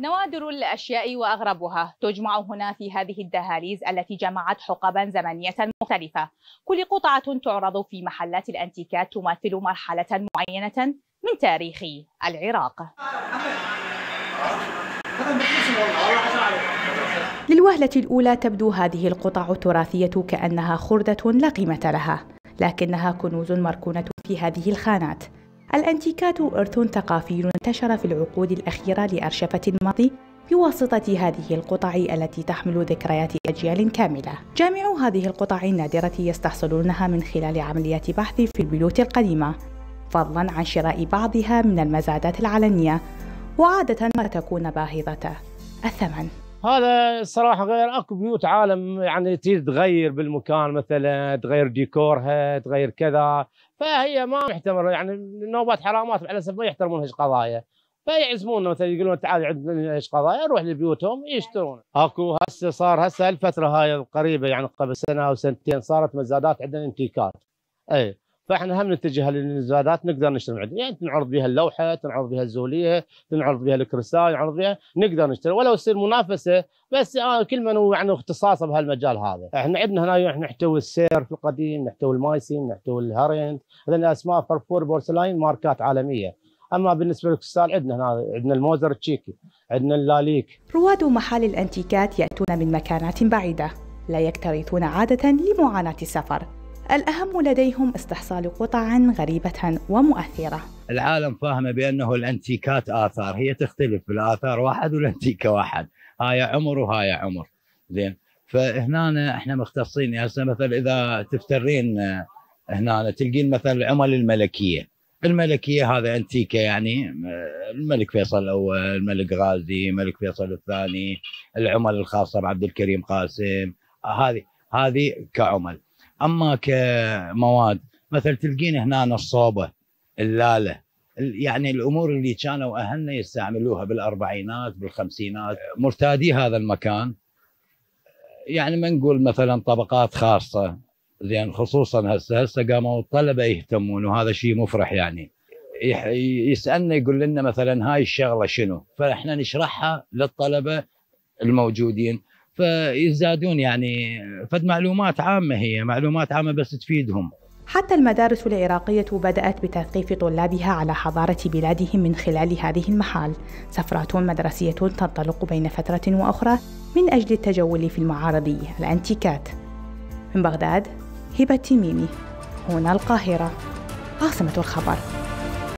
نوادر الأشياء وأغربها تجمع هنا في هذه الدهاليز التي جمعت حقبا زمنية مختلفة كل قطعة تعرض في محلات الأنتيكات تمثل مرحلة معينة من تاريخ العراق للوهلة الأولى تبدو هذه القطع التراثية كأنها خردة لا قيمة لها لكنها كنوز مركونة في هذه الخانات الأنتيكات إرث ثقافي انتشر في العقود الأخيرة لأرشفة الماضي بواسطة هذه القطع التي تحمل ذكريات أجيال كاملة. جامع هذه القطع النادرة يستحصلونها من خلال عملية بحث في البيوت القديمة، فضلا عن شراء بعضها من المزادات العلنية، وعادة ما تكون باهظة الثمن. هذا الصراحه غير اكو بيوت عالم يعني تريد تغير بالمكان مثلا تغير ديكورها تغير كذا فهي ما محتمله يعني نوبات حرامات على سبب ما يحترمون هيش قضايا فيعزمونا مثلا يقولون تعال عندنا ايش قضايا نروح لبيوتهم يشترون اكو هسه صار هسه الفتره هاي القريبه يعني قبل سنه او سنتين صارت مزادات عندنا انتيكات اي فاحنا هم نتجه للزادات نقدر نشتري من يعني تنعرض بها اللوحه تنعرض بها الزوليه تنعرض بها الكريستال تنعرض بها نقدر نشتري ولو تصير منافسه بس آه كل من هو يعني اختصاصه بهالمجال هذا احنا عندنا هنا احنا يعني نحتوي السيرف القديم نحتوي المايسين نحتوي الهرنت هذول اسماء فرفور بورسلاين ماركات عالميه اما بالنسبه للكسال عندنا هنا عندنا الموزر التشيكي عندنا اللاليك رواد محل الانتيكات ياتون من مكانات بعيده لا يكترثون عاده لمعاناه السفر الأهم لديهم استحصال قطع غريبة ومؤثرة العالم فاهمة بأنه الأنتيكات آثار هي تختلف الآثار واحد والأنتيكة واحد هاي عمر وهاي عمر زين فهنا احنا مختصين يعني هسه مثلا اذا تفترين آه، هنا تلقين مثلا العمل الملكيه الملكيه هذا انتيكه يعني آه، الملك فيصل الاول الملك غازي الملك فيصل الثاني العمل الخاصه بعبد الكريم قاسم هذه هذه كعمل اما كمواد مثل تلقين هنا الصوبه اللاله يعني الامور اللي كانوا اهلنا يستعملوها بالاربعينات بالخمسينات مرتادي هذا المكان يعني ما نقول مثلا طبقات خاصه زين خصوصا هسه هسه قاموا الطلبه يهتمون وهذا شيء مفرح يعني يسالنا يقول لنا مثلا هاي الشغله شنو فاحنا نشرحها للطلبه الموجودين فيزدادون يعني فد معلومات عامة هي معلومات عامة بس تفيدهم حتى المدارس العراقية بدأت بتثقيف طلابها على حضارة بلادهم من خلال هذه المحال سفرات مدرسية تنطلق بين فترة وأخرى من أجل التجول في المعارض الأنتيكات من بغداد هبة تميمي هنا القاهرة عاصمة الخبر